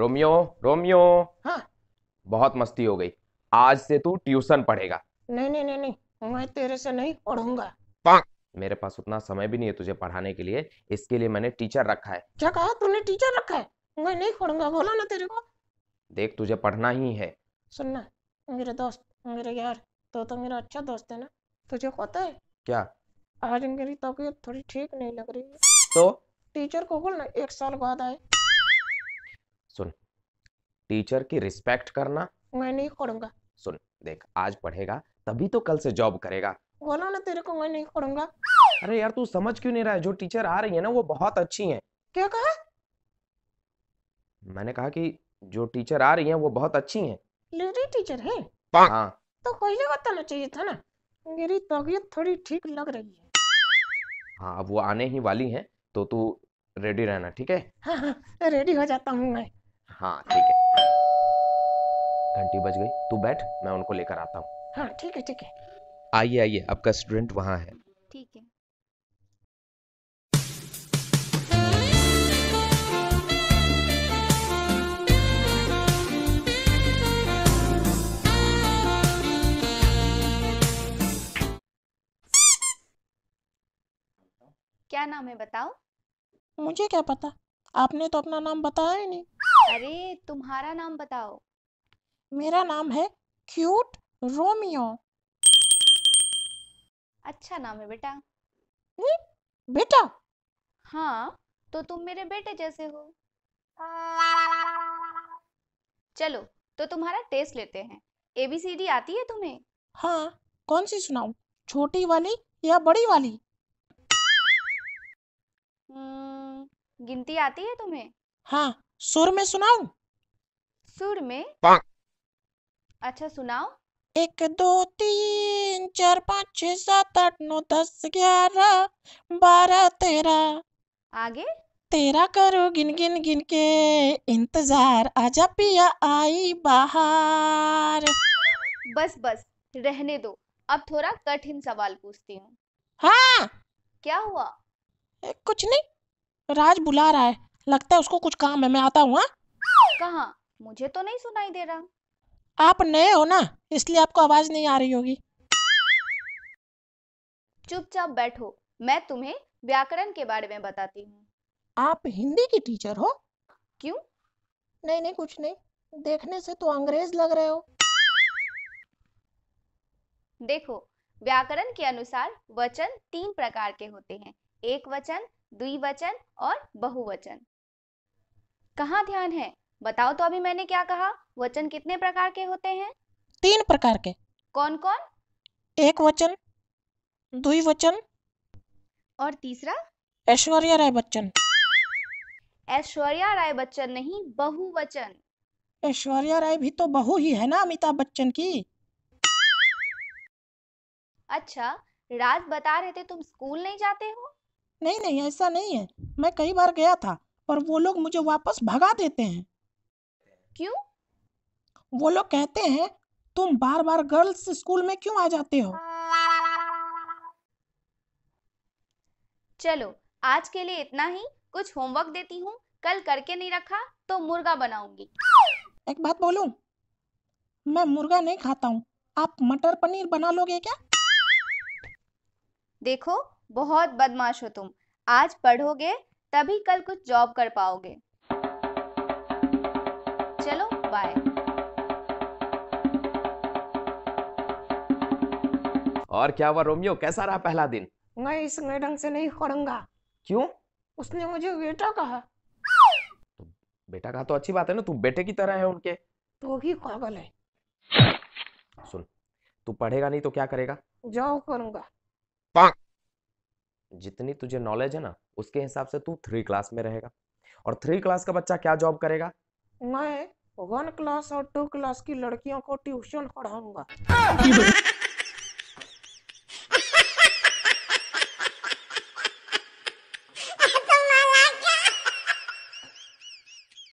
Romeo Romeo हाँ बहुत मस्ती हो गई आज से तू ट्यूशन पढ़ेगा नहीं नहीं नहीं नहीं मैं तेरे से नहीं पढ़ूंगा मेरे पास उतना समय भी नहीं है तुझे पढ़ाने के लिए इसके लिए मैंने टीचर रखा है क्या कहा तूने टीचर रखा है मैं नहीं पढ़ूंगा बोला ना तेरे को देख तुझे पढ़ना ही है सुनना मेरे दोस्त मेरे यार तो तो मेरा अच्छा दोस्त है ना तुझे पता है क्या आज मेरी तबीयत थोड़ी ठीक नहीं लग रही है तो टीचर को बोलना एक साल बाद आए टीचर की रिस्पेक्ट करना मैं नहीं करूंगा सुन देख आज पढ़ेगा तभी तो कल से जॉब करेगा बोला ना तेरे को मैं नहीं करूंगा अरे यार तू समझ क्यों नहीं रहा है जो टीचर आ रही है ना वो बहुत अच्छी है क्या कहा मैंने कहा कि जो टीचर आ रही है वो बहुत अच्छी है लेडी टीचर है हाँ तो पहले बताना तो चाहिए था ना मेरी तबीयत थोड़ी ठीक लग रही है हाँ अब वो आने ही वाली है तो तू रेडी रहना ठीक है हाँ, हाँ, रेडी हो जाता हूँ मैं हाँ ठीक है घंटी बज गई तू बैठ मैं उनको लेकर आता हूँ हाँ ठीक है ठीक है आइए आइए आपका स्टूडेंट वहाँ है ठीक है क्या नाम है बताओ मुझे क्या पता आपने तो अपना नाम बताया ही नहीं अरे तुम्हारा नाम बताओ मेरा नाम है क्यूट रोमियो अच्छा नाम है बेटा नहीं, बेटा हाँ तो तुम मेरे बेटे जैसे हो चलो तो तुम्हारा टेस्ट लेते हैं एबीसीडी आती है तुम्हें हाँ कौन सी सुनाऊं छोटी वाली या बड़ी वाली हम्म, गिनती आती है तुम्हें हाँ सुर में सुनाऊं सुर में पांक। अच्छा सुनाओ एक दो तीन चार पाँच छ सात आठ नौ दस ग्यारह बारह तेरह आगे तेरा करो गिन गिन गिन के इंतजार आजा पिया आई बाहर बस बस रहने दो अब थोड़ा कठिन सवाल पूछती हूँ हाँ क्या हुआ ए, कुछ नहीं राज बुला रहा है लगता है उसको कुछ काम है मैं आता हूँ हाँ। कहाँ मुझे तो नहीं सुनाई दे रहा आप नए हो ना इसलिए आपको आवाज नहीं आ रही होगी चुपचाप बैठो मैं तुम्हें व्याकरण के बारे में बताती हूँ आप हिंदी की टीचर हो क्यों नहीं नहीं कुछ नहीं देखने से तो अंग्रेज लग रहे हो देखो व्याकरण के अनुसार वचन तीन प्रकार के होते हैं एक वचन द्विवचन और बहुवचन कहाँ ध्यान है बताओ तो अभी मैंने क्या कहा वचन कितने प्रकार के होते हैं तीन प्रकार के कौन कौन एक वचन वचन और तीसरा ऐश्वर्या राय बच्चन ऐश्वर्या राय बच्चन नहीं बहुवचन ऐश्वर्या राय भी तो बहु ही है ना अमिताभ बच्चन की अच्छा राज बता रहे थे तुम स्कूल नहीं जाते हो नहीं नहीं ऐसा नहीं है मैं कई बार गया था पर वो लोग मुझे वापस भगा देते हैं क्यों वो लोग कहते हैं तुम बार बार गर्ल्स स्कूल में क्यों आ जाते हो चलो आज के लिए इतना ही कुछ होमवर्क देती हूँ कल करके नहीं रखा तो मुर्गा बनाऊंगी एक बात बोलूं मैं मुर्गा नहीं खाता हूँ आप मटर पनीर बना लोगे क्या देखो बहुत बदमाश हो तुम आज पढ़ोगे तभी कल कुछ जॉब कर पाओगे और क्या हुआ रोमियो कैसा रहा पहला दिन मैं इस नए ढंग से नहीं करूंगा क्यों उसने मुझे बेटा कहा तो बेटा कहा तो अच्छी बात है ना तू बेटे की तरह है उनके तो भी पागल है सुन तू पढ़ेगा नहीं तो क्या करेगा जॉब करूंगा जितनी तुझे नॉलेज है ना उसके हिसाब से तू थ्री क्लास में रहेगा और थ्री क्लास का बच्चा क्या जॉब करेगा मैं वन क्लास और टू क्लास की लड़कियों को ट्यूशन पढ़ाऊंगा हाँ।